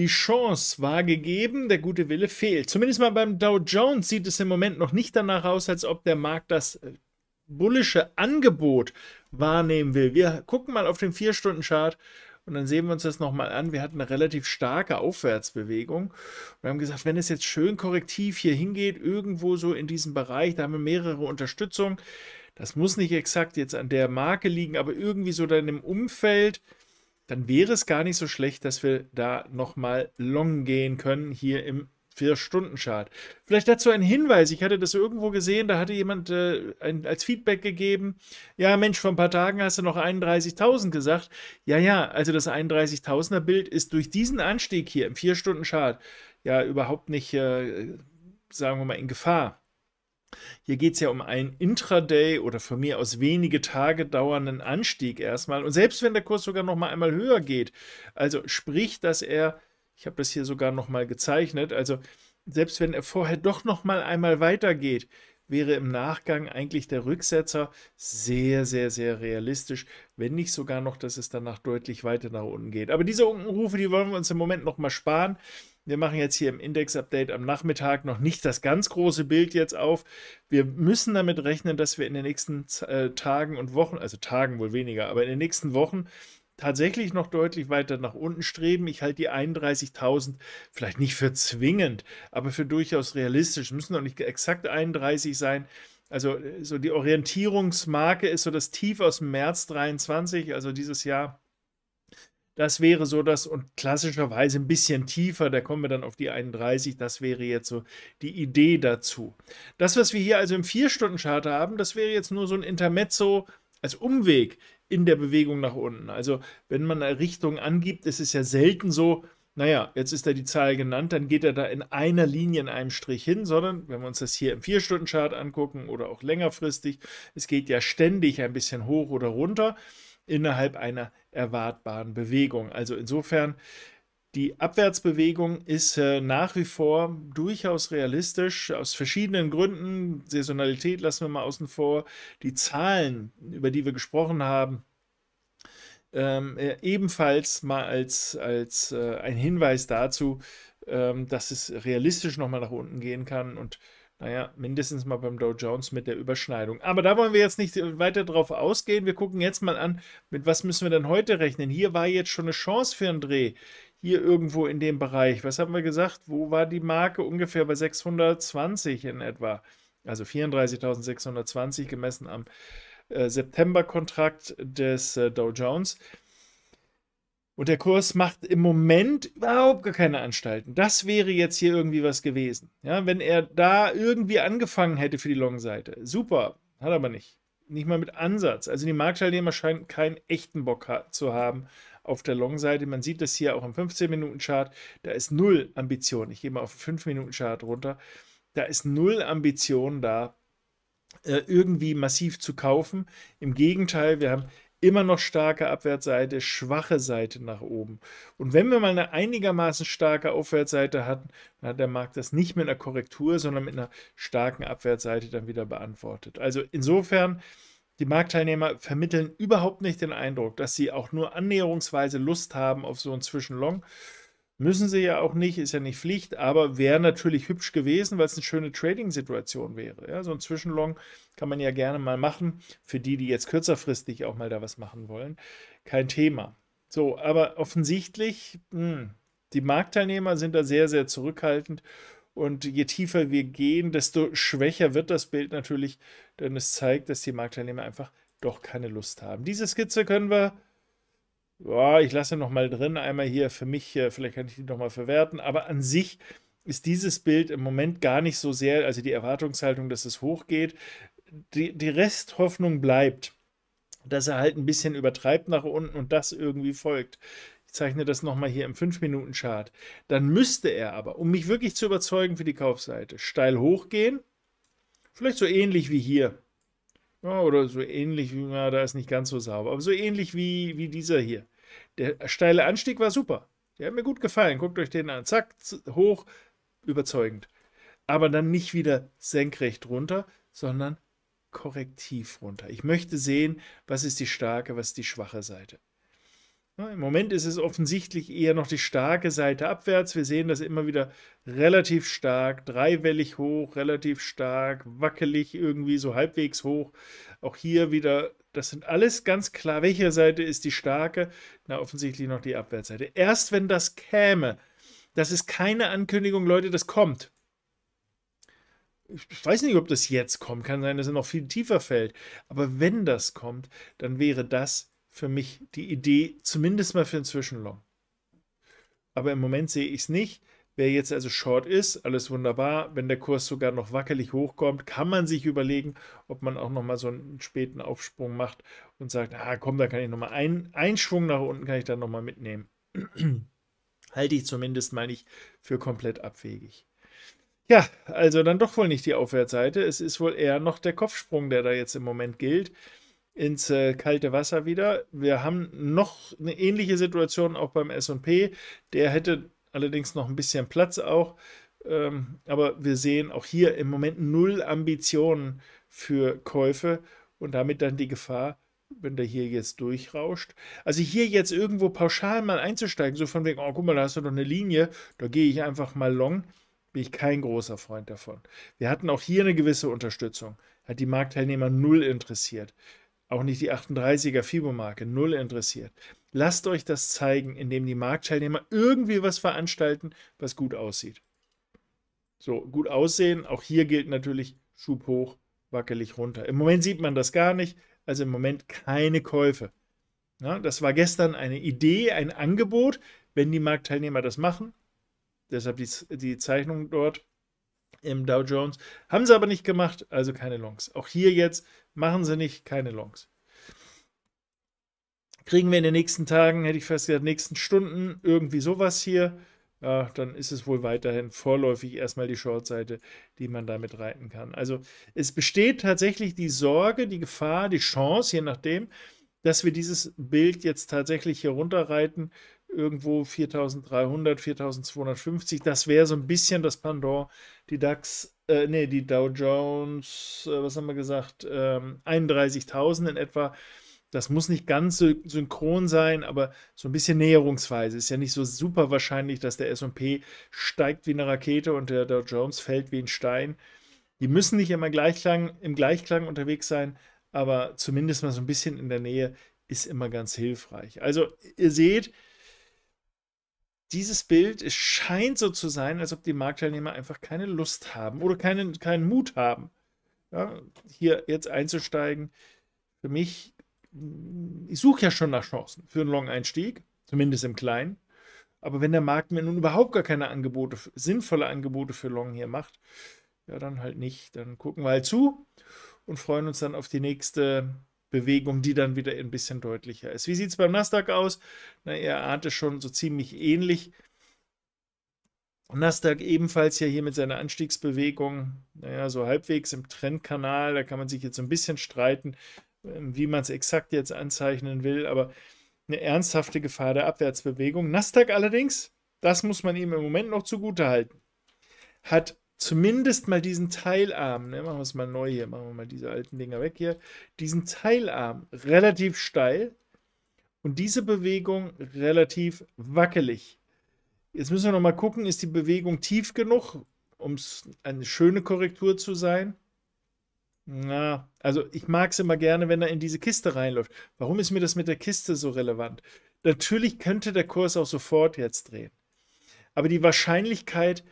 Die Chance war gegeben, der gute Wille fehlt. Zumindest mal beim Dow Jones sieht es im Moment noch nicht danach aus, als ob der Markt das äh, bullische Angebot wahrnehmen will. Wir gucken mal auf den 4-Stunden-Chart und dann sehen wir uns das nochmal an. Wir hatten eine relativ starke Aufwärtsbewegung. Wir haben gesagt, wenn es jetzt schön korrektiv hier hingeht, irgendwo so in diesem Bereich, da haben wir mehrere Unterstützung. Das muss nicht exakt jetzt an der Marke liegen, aber irgendwie so dann im Umfeld dann wäre es gar nicht so schlecht, dass wir da nochmal long gehen können hier im 4-Stunden-Chart. Vielleicht dazu ein Hinweis. Ich hatte das irgendwo gesehen, da hatte jemand äh, ein, als Feedback gegeben, ja Mensch, vor ein paar Tagen hast du noch 31.000 gesagt. Ja, ja, also das 31.000er-Bild ist durch diesen Anstieg hier im 4-Stunden-Chart ja überhaupt nicht, äh, sagen wir mal, in Gefahr. Hier geht es ja um einen Intraday oder von mir aus wenige Tage dauernden Anstieg erstmal. Und selbst wenn der Kurs sogar noch mal einmal höher geht, also sprich, dass er, ich habe das hier sogar noch mal gezeichnet, also selbst wenn er vorher doch noch mal einmal weitergeht, wäre im Nachgang eigentlich der Rücksetzer sehr, sehr, sehr realistisch, wenn nicht sogar noch, dass es danach deutlich weiter nach unten geht. Aber diese Unkenrufe, die wollen wir uns im Moment noch mal sparen. Wir machen jetzt hier im Index-Update am Nachmittag noch nicht das ganz große Bild jetzt auf. Wir müssen damit rechnen, dass wir in den nächsten äh, Tagen und Wochen, also Tagen wohl weniger, aber in den nächsten Wochen tatsächlich noch deutlich weiter nach unten streben. Ich halte die 31.000 vielleicht nicht für zwingend, aber für durchaus realistisch. Es Müssen noch nicht exakt 31 sein. Also äh, so die Orientierungsmarke ist so das Tief aus März 23, also dieses Jahr das wäre so das und klassischerweise ein bisschen tiefer, da kommen wir dann auf die 31, das wäre jetzt so die Idee dazu. Das, was wir hier also im 4-Stunden-Charter haben, das wäre jetzt nur so ein Intermezzo als Umweg in der Bewegung nach unten. Also wenn man eine Richtung angibt, ist es ja selten so, naja, jetzt ist da die Zahl genannt, dann geht er da in einer Linie in einem Strich hin, sondern wenn wir uns das hier im 4-Stunden-Chart angucken oder auch längerfristig, es geht ja ständig ein bisschen hoch oder runter innerhalb einer erwartbaren Bewegung. Also insofern, die Abwärtsbewegung ist äh, nach wie vor durchaus realistisch, aus verschiedenen Gründen. Saisonalität lassen wir mal außen vor. Die Zahlen, über die wir gesprochen haben, ähm, äh, ebenfalls mal als, als äh, ein Hinweis dazu, ähm, dass es realistisch nochmal nach unten gehen kann und naja, mindestens mal beim Dow Jones mit der Überschneidung. Aber da wollen wir jetzt nicht äh, weiter drauf ausgehen. Wir gucken jetzt mal an, mit was müssen wir denn heute rechnen. Hier war jetzt schon eine Chance für einen Dreh. Hier irgendwo in dem Bereich. Was haben wir gesagt? Wo war die Marke? Ungefähr bei 620 in etwa. Also 34.620 gemessen am äh, September-Kontrakt des äh, Dow Jones. Und der Kurs macht im Moment überhaupt gar keine Anstalten. Das wäre jetzt hier irgendwie was gewesen. Ja, wenn er da irgendwie angefangen hätte für die Long-Seite. Super, hat aber nicht. Nicht mal mit Ansatz. Also die Marktteilnehmer scheinen keinen echten Bock ha zu haben auf der Long-Seite. Man sieht das hier auch im 15-Minuten-Chart. Da ist null Ambition. Ich gehe mal auf den 5-Minuten-Chart runter. Da ist null Ambition da, äh, irgendwie massiv zu kaufen. Im Gegenteil, wir haben immer noch starke Abwärtsseite, schwache Seite nach oben. Und wenn wir mal eine einigermaßen starke Aufwärtsseite hatten, dann hat der Markt das nicht mit einer Korrektur, sondern mit einer starken Abwärtsseite dann wieder beantwortet. Also insofern, die Marktteilnehmer vermitteln überhaupt nicht den Eindruck, dass sie auch nur annäherungsweise Lust haben auf so einen Zwischenlong. Müssen sie ja auch nicht, ist ja nicht Pflicht, aber wäre natürlich hübsch gewesen, weil es eine schöne Trading-Situation wäre. Ja, so ein Zwischenlong kann man ja gerne mal machen, für die, die jetzt kürzerfristig auch mal da was machen wollen. Kein Thema. So, aber offensichtlich, mh, hm, die Marktteilnehmer sind da sehr, sehr zurückhaltend. Und je tiefer wir gehen, desto schwächer wird das Bild natürlich, denn es zeigt, dass die Marktteilnehmer einfach doch keine Lust haben. Diese Skizze können wir ja, ich lasse noch mal drin, einmal hier für mich, vielleicht kann ich die noch mal verwerten, aber an sich ist dieses Bild im Moment gar nicht so sehr, also die Erwartungshaltung, dass es hochgeht, die, die Resthoffnung bleibt, dass er halt ein bisschen übertreibt nach unten und das irgendwie folgt. Ich zeichne das nochmal hier im 5-Minuten-Chart. Dann müsste er aber, um mich wirklich zu überzeugen für die Kaufseite, steil hochgehen, vielleicht so ähnlich wie hier, ja, oder so ähnlich wie, na, da ist nicht ganz so sauber, aber so ähnlich wie, wie dieser hier. Der steile Anstieg war super. Der hat mir gut gefallen. Guckt euch den an. Zack, hoch, überzeugend. Aber dann nicht wieder senkrecht runter, sondern korrektiv runter. Ich möchte sehen, was ist die starke, was ist die schwache Seite. Im Moment ist es offensichtlich eher noch die starke Seite abwärts. Wir sehen das immer wieder relativ stark, dreiwellig hoch, relativ stark, wackelig irgendwie so halbwegs hoch. Auch hier wieder, das sind alles ganz klar, welche Seite ist die starke? Na, offensichtlich noch die Abwärtsseite. Erst wenn das käme, das ist keine Ankündigung, Leute, das kommt ich weiß nicht, ob das jetzt kommt, kann sein, dass er noch viel tiefer fällt, aber wenn das kommt, dann wäre das für mich die Idee, zumindest mal für einen Zwischenlong. Aber im Moment sehe ich es nicht. Wer jetzt also short ist, alles wunderbar. Wenn der Kurs sogar noch wackelig hochkommt, kann man sich überlegen, ob man auch nochmal so einen späten Aufsprung macht und sagt, ah komm, da kann ich nochmal einen, einen Schwung nach unten, kann ich dann nochmal mitnehmen. Halte ich zumindest mal nicht für komplett abwegig. Ja, also dann doch wohl nicht die Aufwärtsseite. Es ist wohl eher noch der Kopfsprung, der da jetzt im Moment gilt ins äh, kalte Wasser wieder. Wir haben noch eine ähnliche Situation auch beim SP. Der hätte allerdings noch ein bisschen Platz auch. Ähm, aber wir sehen auch hier im Moment null Ambitionen für Käufe und damit dann die Gefahr, wenn der hier jetzt durchrauscht. Also hier jetzt irgendwo pauschal mal einzusteigen, so von wegen, oh guck mal, da hast du doch eine Linie, da gehe ich einfach mal long, bin ich kein großer Freund davon. Wir hatten auch hier eine gewisse Unterstützung, hat die Marktteilnehmer null interessiert auch nicht die 38er fibo null interessiert. Lasst euch das zeigen, indem die Marktteilnehmer irgendwie was veranstalten, was gut aussieht. So, gut aussehen, auch hier gilt natürlich Schub hoch, wackelig runter. Im Moment sieht man das gar nicht, also im Moment keine Käufe. Ja, das war gestern eine Idee, ein Angebot, wenn die Marktteilnehmer das machen, deshalb die, die Zeichnung dort, im Dow Jones. Haben sie aber nicht gemacht, also keine Longs. Auch hier jetzt machen sie nicht, keine Longs. Kriegen wir in den nächsten Tagen, hätte ich fast gesagt, nächsten Stunden irgendwie sowas hier. Ja, äh, dann ist es wohl weiterhin vorläufig erstmal die Shortseite, die man damit reiten kann. Also es besteht tatsächlich die Sorge, die Gefahr, die Chance, je nachdem, dass wir dieses Bild jetzt tatsächlich hier runterreiten irgendwo 4300, 4250. Das wäre so ein bisschen das Pendant. Die DAX, äh, nee, die Dow Jones, äh, was haben wir gesagt, ähm, 31.000 in etwa. Das muss nicht ganz so synchron sein, aber so ein bisschen näherungsweise. Ist ja nicht so super wahrscheinlich, dass der SP steigt wie eine Rakete und der Dow Jones fällt wie ein Stein. Die müssen nicht immer Gleichklang, im Gleichklang unterwegs sein, aber zumindest mal so ein bisschen in der Nähe ist immer ganz hilfreich. Also, ihr seht, dieses Bild, es scheint so zu sein, als ob die Marktteilnehmer einfach keine Lust haben oder keinen, keinen Mut haben, ja, hier jetzt einzusteigen. Für mich, ich suche ja schon nach Chancen für einen Long-Einstieg, zumindest im Kleinen. Aber wenn der Markt mir nun überhaupt gar keine Angebote, sinnvolle Angebote für Long hier macht, ja, dann halt nicht. Dann gucken wir halt zu und freuen uns dann auf die nächste Bewegung, die dann wieder ein bisschen deutlicher ist. Wie sieht es beim Nasdaq aus? Na, er ahnte schon so ziemlich ähnlich. Nasdaq ebenfalls ja hier mit seiner Anstiegsbewegung, naja, so halbwegs im Trendkanal. Da kann man sich jetzt so ein bisschen streiten, ähm, wie man es exakt jetzt anzeichnen will, aber eine ernsthafte Gefahr der Abwärtsbewegung. Nasdaq allerdings, das muss man ihm im Moment noch zugute halten, hat zumindest mal diesen Teilarm, ne, machen wir es mal neu hier, machen wir mal diese alten Dinger weg hier, diesen Teilarm relativ steil und diese Bewegung relativ wackelig. Jetzt müssen wir nochmal gucken, ist die Bewegung tief genug, um es eine schöne Korrektur zu sein? Na, also ich mag es immer gerne, wenn er in diese Kiste reinläuft. Warum ist mir das mit der Kiste so relevant? Natürlich könnte der Kurs auch sofort jetzt drehen. Aber die Wahrscheinlichkeit,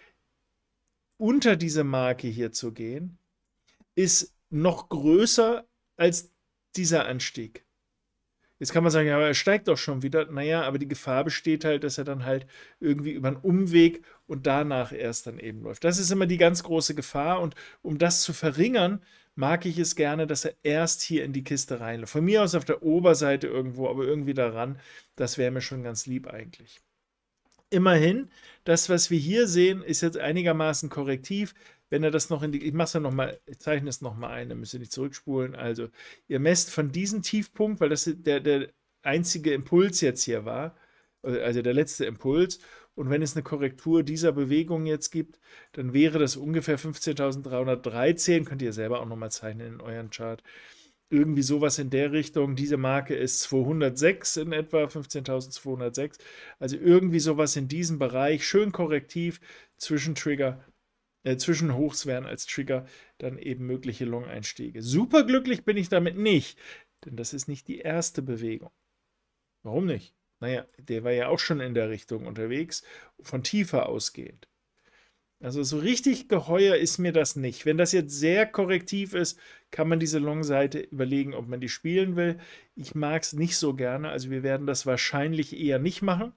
unter diese Marke hier zu gehen, ist noch größer als dieser Anstieg. Jetzt kann man sagen, ja, aber er steigt doch schon wieder. Naja, aber die Gefahr besteht halt, dass er dann halt irgendwie über einen Umweg und danach erst dann eben läuft. Das ist immer die ganz große Gefahr. Und um das zu verringern, mag ich es gerne, dass er erst hier in die Kiste reinläuft. Von mir aus auf der Oberseite irgendwo, aber irgendwie daran. Das wäre mir schon ganz lieb eigentlich immerhin, das, was wir hier sehen, ist jetzt einigermaßen korrektiv. Wenn er das noch in die, ich mache es ja nochmal, ich zeichne es nochmal ein, dann müsst ihr nicht zurückspulen. Also, ihr messt von diesem Tiefpunkt, weil das der, der einzige Impuls jetzt hier war, äh, also der letzte Impuls. Und wenn es eine Korrektur dieser Bewegung jetzt gibt, dann wäre das ungefähr 15.313, könnt ihr selber auch nochmal zeichnen in euren Chart irgendwie sowas in der Richtung. Diese Marke ist 206 in etwa, 15.206. Also irgendwie sowas in diesem Bereich, schön korrektiv zwischen Trigger, äh, zwischen Hochswern als Trigger, dann eben mögliche Long-Einstiege. Super glücklich bin ich damit nicht, denn das ist nicht die erste Bewegung. Warum nicht? Naja, der war ja auch schon in der Richtung unterwegs, von tiefer ausgehend. Also so richtig geheuer ist mir das nicht. Wenn das jetzt sehr korrektiv ist, kann man diese Long-Seite überlegen, ob man die spielen will. Ich mag es nicht so gerne, also wir werden das wahrscheinlich eher nicht machen.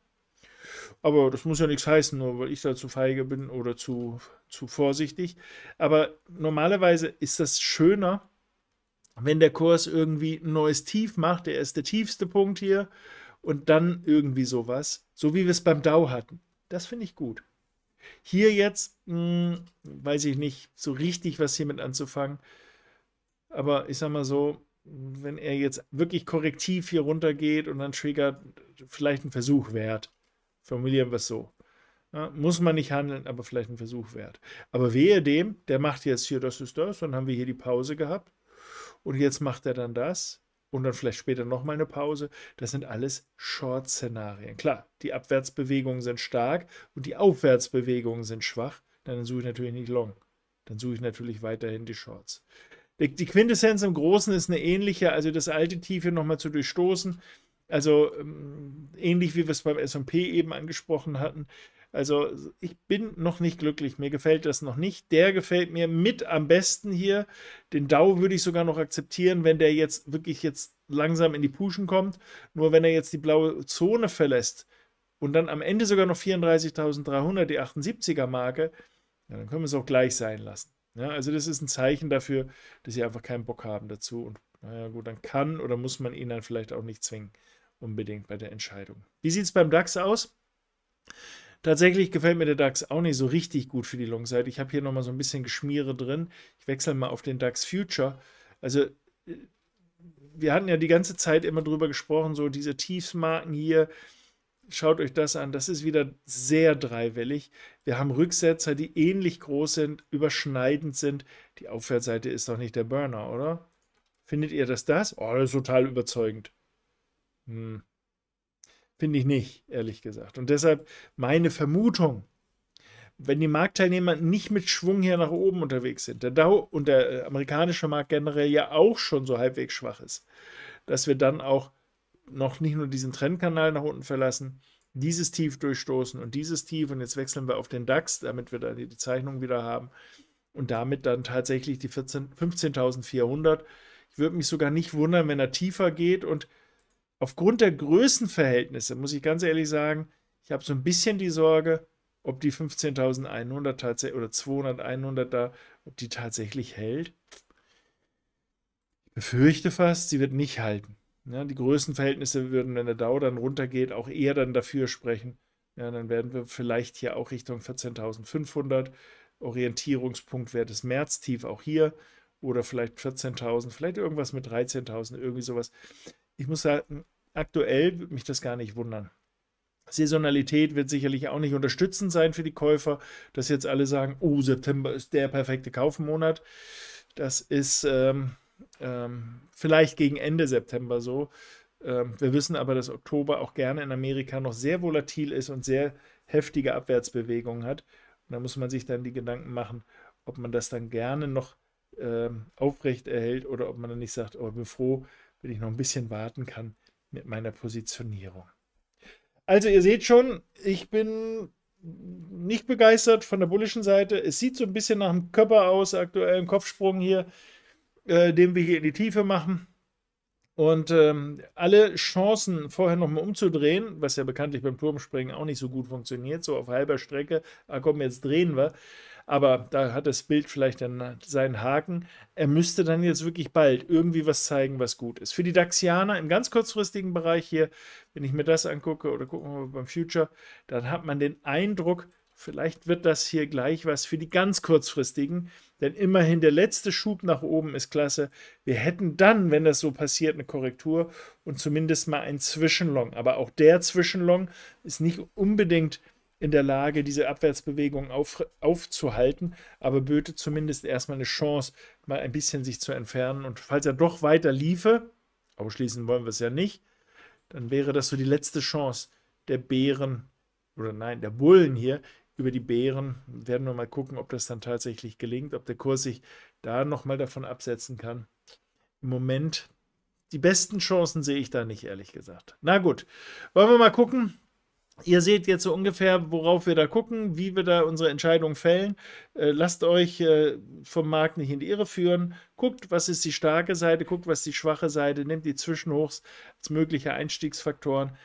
Aber das muss ja nichts heißen, nur weil ich da zu feige bin oder zu, zu vorsichtig. Aber normalerweise ist das schöner, wenn der Kurs irgendwie ein neues Tief macht. Der ist der tiefste Punkt hier. Und dann irgendwie sowas, so wie wir es beim Dow hatten. Das finde ich gut. Hier jetzt, mh, hm, weiß ich nicht so richtig, was hiermit anzufangen. Aber ich sag mal so, wenn er jetzt wirklich korrektiv hier runtergeht und dann triggert, vielleicht ein Versuch wert. Formulieren wir es so. Ja, muss man nicht handeln, aber vielleicht ein Versuch wert. Aber wehe dem, der macht jetzt hier das ist das, dann haben wir hier die Pause gehabt und jetzt macht er dann das und dann vielleicht später nochmal eine Pause. Das sind alles Short-Szenarien. Klar, die Abwärtsbewegungen sind stark und die Aufwärtsbewegungen sind schwach. Dann suche ich natürlich nicht Long. Dann suche ich natürlich weiterhin die Shorts. Die Quintessenz im Großen ist eine ähnliche, also das alte Tief hier nochmal zu durchstoßen. Also ähm, ähnlich wie wir es beim SP eben angesprochen hatten. Also ich bin noch nicht glücklich. Mir gefällt das noch nicht. Der gefällt mir mit am besten hier. Den Dow würde ich sogar noch akzeptieren, wenn der jetzt wirklich jetzt langsam in die Puschen kommt. Nur wenn er jetzt die blaue Zone verlässt und dann am Ende sogar noch 34.300, die 78er Marke, ja, dann können wir es auch gleich sein lassen. Ja, also das ist ein Zeichen dafür, dass sie einfach keinen Bock haben dazu. Und naja gut, dann kann oder muss man ihn dann vielleicht auch nicht zwingen, unbedingt bei der Entscheidung. Wie sieht es beim DAX aus? Tatsächlich gefällt mir der DAX auch nicht so richtig gut für die Long-Seite. Ich habe hier nochmal so ein bisschen Geschmiere drin. Ich wechsle mal auf den DAX Future. Also äh, wir hatten ja die ganze Zeit immer drüber gesprochen, so diese Tiefsmarken hier. Schaut euch das an, das ist wieder sehr dreiwellig. Wir haben Rücksetzer, die ähnlich groß sind, überschneidend sind. Die Aufwärtsseite ist doch nicht der Burner, oder? Findet ihr, dass das? Oh, das ist total überzeugend. Hm. Finde ich nicht, ehrlich gesagt. Und deshalb meine Vermutung, wenn die Marktteilnehmer nicht mit Schwung hier nach oben unterwegs sind, der Dow und der äh, amerikanische Markt generell ja auch schon so halbwegs schwach ist, dass wir dann auch noch nicht nur diesen Trendkanal nach unten verlassen, dieses Tief durchstoßen und dieses Tief und jetzt wechseln wir auf den DAX, damit wir da die Zeichnung wieder haben und damit dann tatsächlich die 15.400. Ich würde mich sogar nicht wundern, wenn er tiefer geht und aufgrund der Größenverhältnisse, muss ich ganz ehrlich sagen, ich habe so ein bisschen die Sorge, ob die 15.100 tatsächlich oder 200, 100 da, ob die tatsächlich hält. Ich befürchte fast, sie wird nicht halten. Ja, die Größenverhältnisse würden, wenn der Dow dann runtergeht, auch eher dann dafür sprechen. Ja, dann werden wir vielleicht hier auch Richtung 14.500. Orientierungspunkt wäre das Märztief auch hier. Oder vielleicht 14.000, vielleicht irgendwas mit 13.000, irgendwie sowas ich muss sagen, aktuell würde mich das gar nicht wundern. Saisonalität wird sicherlich auch nicht unterstützend sein für die Käufer, dass jetzt alle sagen, oh, September ist der perfekte Kaufmonat. Das ist ähm, ähm, vielleicht gegen Ende September so. Ähm, wir wissen aber, dass Oktober auch gerne in Amerika noch sehr volatil ist und sehr heftige Abwärtsbewegungen hat. Und da muss man sich dann die Gedanken machen, ob man das dann gerne noch ähm, aufrecht erhält oder ob man dann nicht sagt, oh, ich bin froh, wenn ich noch ein bisschen warten kann mit meiner Positionierung. Also ihr seht schon, ich bin nicht begeistert von der bullischen Seite. Es sieht so ein bisschen nach einem Körper aus, aktuellen Kopfsprung hier, äh, den wir hier in die Tiefe machen. Und ähm, alle Chancen, vorher nochmal umzudrehen, was ja bekanntlich beim Turmspringen auch nicht so gut funktioniert, so auf halber Strecke, ah komm, jetzt drehen wir, aber da hat das Bild vielleicht dann seinen Haken. Er müsste dann jetzt wirklich bald irgendwie was zeigen, was gut ist. Für die DAXianer im ganz kurzfristigen Bereich hier, wenn ich mir das angucke oder gucken wir beim Future, dann hat man den Eindruck, Vielleicht wird das hier gleich was für die ganz kurzfristigen, denn immerhin der letzte Schub nach oben ist klasse. Wir hätten dann, wenn das so passiert, eine Korrektur und zumindest mal ein Zwischenlong. Aber auch der Zwischenlong ist nicht unbedingt in der Lage, diese Abwärtsbewegung auf, aufzuhalten, aber böte zumindest erstmal eine Chance, mal ein bisschen sich zu entfernen. Und falls er doch weiter liefe, ausschließen wollen wir es ja nicht, dann wäre das so die letzte Chance der Bären, oder nein, der Bullen hier, über die Bären. Werden wir mal gucken, ob das dann tatsächlich gelingt, ob der Kurs sich da nochmal davon absetzen kann. Im Moment, die besten Chancen sehe ich da nicht, ehrlich gesagt. Na gut, wollen wir mal gucken, Ihr seht jetzt so ungefähr, worauf wir da gucken, wie wir da unsere Entscheidung fällen. Äh, lasst euch äh, vom Markt nicht in die Irre führen. Guckt, was ist die starke Seite, guckt, was ist die schwache Seite, nehmt die Zwischenhochs als mögliche Einstiegsfaktoren.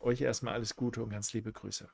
Euch erstmal alles Gute und ganz liebe Grüße.